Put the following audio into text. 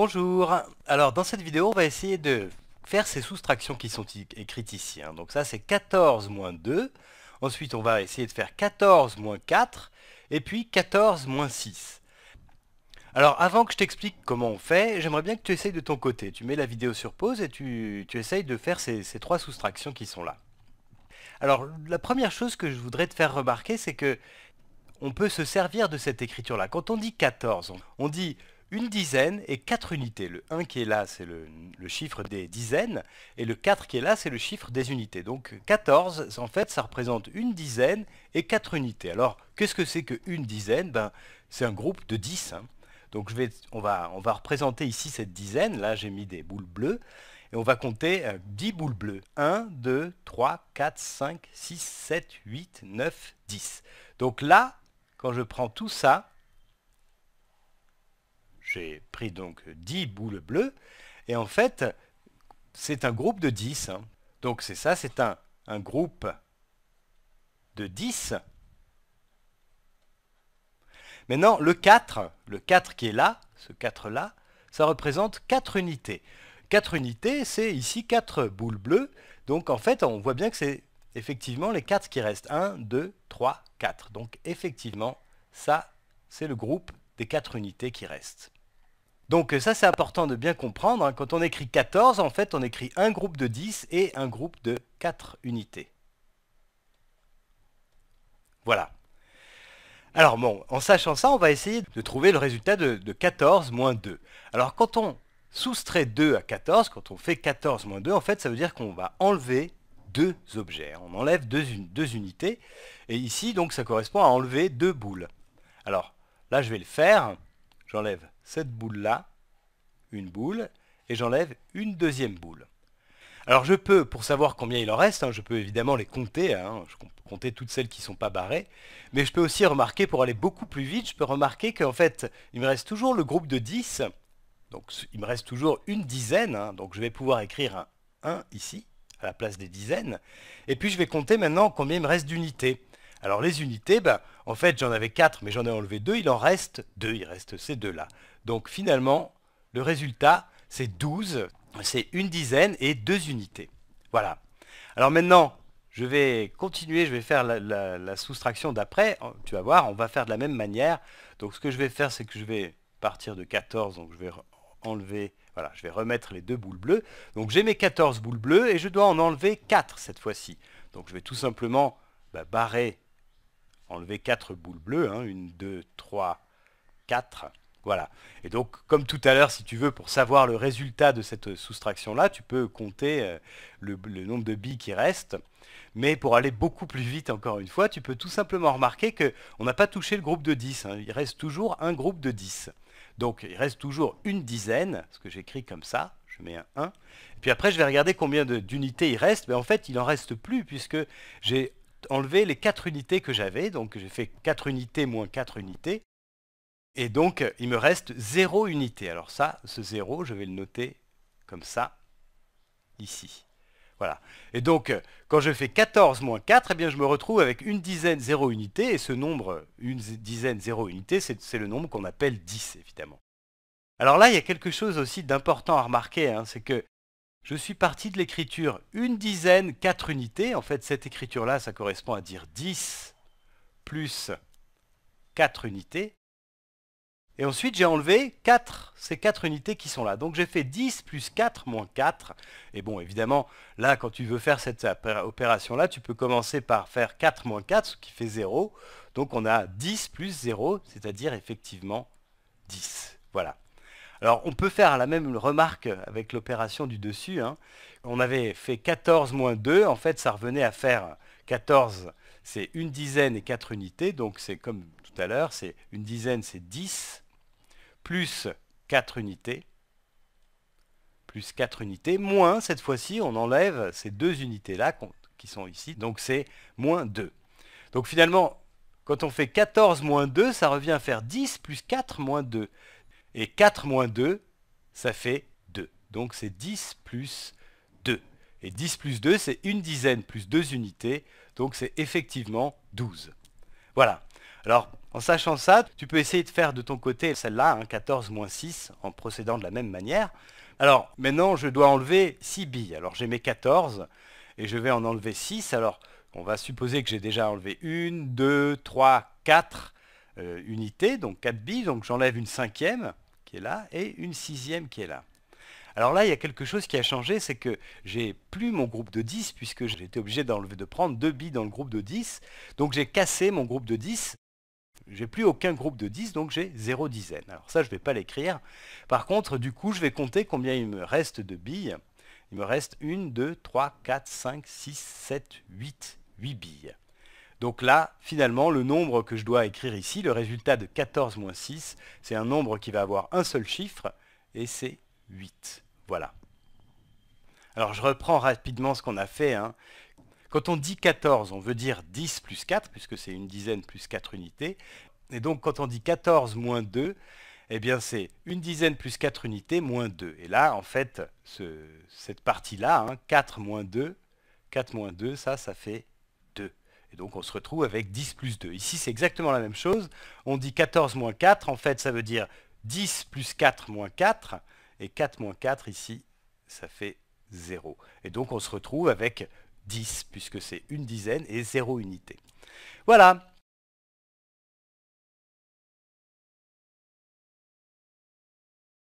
Bonjour Alors dans cette vidéo on va essayer de faire ces soustractions qui sont écrites ici. Hein. Donc ça c'est 14 moins 2, ensuite on va essayer de faire 14 moins 4, et puis 14 moins 6. Alors avant que je t'explique comment on fait, j'aimerais bien que tu essayes de ton côté. Tu mets la vidéo sur pause et tu, essayes de faire ces, ces trois soustractions qui sont là. Alors la première chose que je voudrais te faire remarquer c'est que on peut se servir de cette écriture là. Quand on dit 14, on dit une dizaine et quatre unités. Le 1 qui est là, c'est le, chiffre des dizaines, et le 4 qui est là, c'est le chiffre des unités. Donc 14, en fait, ça représente une dizaine et quatre unités. Alors, qu'est-ce que c'est qu'une dizaine ben, C'est un groupe de 10. Hein. Donc je vais, on, va, on va représenter ici cette dizaine. Là, j'ai mis des boules bleues. Et on va compter 10 euh, boules bleues. 1, 2, 3, 4, 5, 6, 7, 8, 9, 10. Donc là, quand je prends tout ça, j'ai pris donc 10 boules bleues, et en fait, c'est un groupe de 10. Hein. Donc c'est ça, c'est un, un groupe de 10. Maintenant, le 4, le 4 qui est là, ce 4-là, ça représente 4 unités. 4 unités, c'est ici 4 boules bleues. Donc en fait, on voit bien que c'est effectivement les 4 qui restent. 1, 2, 3, 4. Donc effectivement, ça, c'est le groupe des 4 unités qui restent. Donc euh, ça c'est important de bien comprendre. Hein. Quand on écrit 14, en fait on écrit un groupe de 10 et un groupe de 4 unités. Voilà. Alors bon, en sachant ça, on va essayer de trouver le résultat de, 14 moins 2. Alors quand on soustrait 2 à 14, quand on fait 14 moins 2, en fait ça veut dire qu'on va enlever deux objets. On enlève deux, deux unités. Et ici, donc ça correspond à enlever deux boules. Alors là, je vais le faire. J'enlève cette boule-là, une boule, et j'enlève une deuxième boule. Alors je peux, pour savoir combien il en reste, hein, je peux évidemment les compter, hein, je compter toutes celles qui ne sont pas barrées, mais je peux aussi remarquer, pour aller beaucoup plus vite, je peux remarquer qu'en fait, il me reste toujours le groupe de 10, donc il me reste toujours une dizaine, hein, donc je vais pouvoir écrire un 1 ici, à la place des dizaines, et puis je vais compter maintenant combien il me reste d'unités. Alors les unités, ben, en fait j'en avais 4 mais j'en ai enlevé 2, il en reste 2, il reste ces deux-là. Donc finalement, le résultat c'est 12, c'est une dizaine et deux unités. Voilà. Alors maintenant, je vais continuer, je vais faire la, soustraction d'après. Tu vas voir, on va faire de la même manière. Donc ce que je vais faire, c'est que je vais partir de 14, donc je vais enlever, voilà, je vais remettre les deux boules bleues. Donc j'ai mes 14 boules bleues et je dois en enlever 4 cette fois-ci. Donc je vais tout simplement bah, barrer enlever 4 boules bleues, 1, 2, 3, 4. Voilà. Et donc, comme tout à l'heure, si tu veux, pour savoir le résultat de cette soustraction-là, tu peux compter euh, le, nombre de billes qui restent. Mais pour aller beaucoup plus vite, encore une fois, tu peux tout simplement remarquer qu'on n'a pas touché le groupe de 10. Hein. Il reste toujours un groupe de 10. Donc, il reste toujours une dizaine, ce que j'écris comme ça. Je mets un 1. Et puis après, je vais regarder combien d'unités il reste. Mais en fait, il n'en reste plus, puisque j'ai enlever les 4 unités que j'avais, donc j'ai fait 4 unités moins 4 unités, et donc il me reste 0 unité. Alors ça, ce 0, je vais le noter comme ça, ici. Voilà. Et donc, quand je fais 14 moins 4, eh bien, je me retrouve avec une dizaine 0 unités, et ce nombre, une dizaine 0 unités, c'est le nombre qu'on appelle 10, évidemment. Alors là, il y a quelque chose aussi d'important à remarquer, hein. c'est que je suis parti de l'écriture une dizaine, quatre unités. En fait, cette écriture-là, ça correspond à dire 10 plus 4 unités. Et ensuite, j'ai enlevé 4, ces 4 unités qui sont là. Donc j'ai fait 10 plus 4 moins 4. Et bon, évidemment, là, quand tu veux faire cette opération-là, tu peux commencer par faire 4 moins 4, ce qui fait 0. Donc on a 10 plus 0, c'est-à-dire effectivement 10. Voilà. Alors on peut faire la même remarque avec l'opération du dessus. Hein. On avait fait 14 moins 2, en fait ça revenait à faire 14, c'est une dizaine et 4 unités, donc c'est comme tout à l'heure, c'est une dizaine c'est 10, plus 4 unités, plus 4 unités, moins cette fois-ci on enlève ces deux unités-là qui sont ici, donc c'est moins 2. Donc finalement, quand on fait 14 moins 2, ça revient à faire 10 plus 4 moins 2. Et 4 moins 2, ça fait 2. Donc c'est 10 plus 2. Et 10 plus 2, c'est une dizaine plus 2 unités. Donc c'est effectivement 12. Voilà. Alors, en sachant ça, tu peux essayer de faire de ton côté celle-là, 14 hein, moins 6, en procédant de la même manière. Alors, maintenant, je dois enlever 6 billes. Alors, j'ai mes 14 et je vais en enlever 6. Alors, on va supposer que j'ai déjà enlevé 1, 2, 3, 4. Euh, unité, donc 4 billes, donc j'enlève une cinquième qui est là et une sixième qui est là. Alors là, il y a quelque chose qui a changé, c'est que j'ai plus mon groupe de 10, puisque j'ai été obligé de prendre 2 billes dans le groupe de 10. Donc j'ai cassé mon groupe de 10. J'ai plus aucun groupe de 10, donc j'ai 0 dizaine. Alors ça, je ne vais pas l'écrire. Par contre, du coup, je vais compter combien il me reste de billes. Il me reste 1, 2, 3, 4, 5, 6, 7, 8. 8 billes. Donc là, finalement, le nombre que je dois écrire ici, le résultat de 14 moins 6, c'est un nombre qui va avoir un seul chiffre, et c'est 8. Voilà. Alors je reprends rapidement ce qu'on a fait. Hein. Quand on dit 14, on veut dire 10 plus 4, puisque c'est une dizaine plus 4 unités. Et donc quand on dit 14 moins 2, eh bien c'est une dizaine plus 4 unités moins 2. Et là, en fait, cette partie-là, 4 hein, moins 2, 4 moins 2, ça, ça fait et donc on se retrouve avec 10 plus 2. Ici c'est exactement la même chose. On dit 14 moins 4, en fait ça veut dire 10 plus 4 moins 4. Et 4 moins 4 ici, ça fait 0. Et donc on se retrouve avec 10, puisque c'est une dizaine et 0 unité. Voilà,